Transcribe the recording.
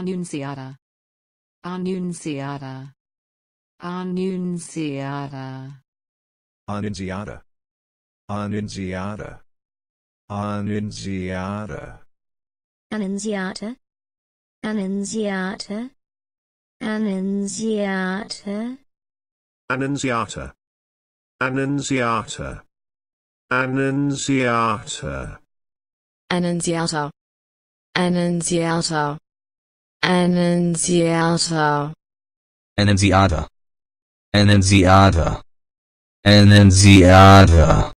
Annunziata, Annunziata, Annunziata. Annunziata. Annunziata. Annunziata. Annunziata. Annunziata. Annunziata. Annunziata. Annunziata. Annunziata. Annunziata. Annunziata. Annunziata. Annunziata. Annunziata. Annunziata.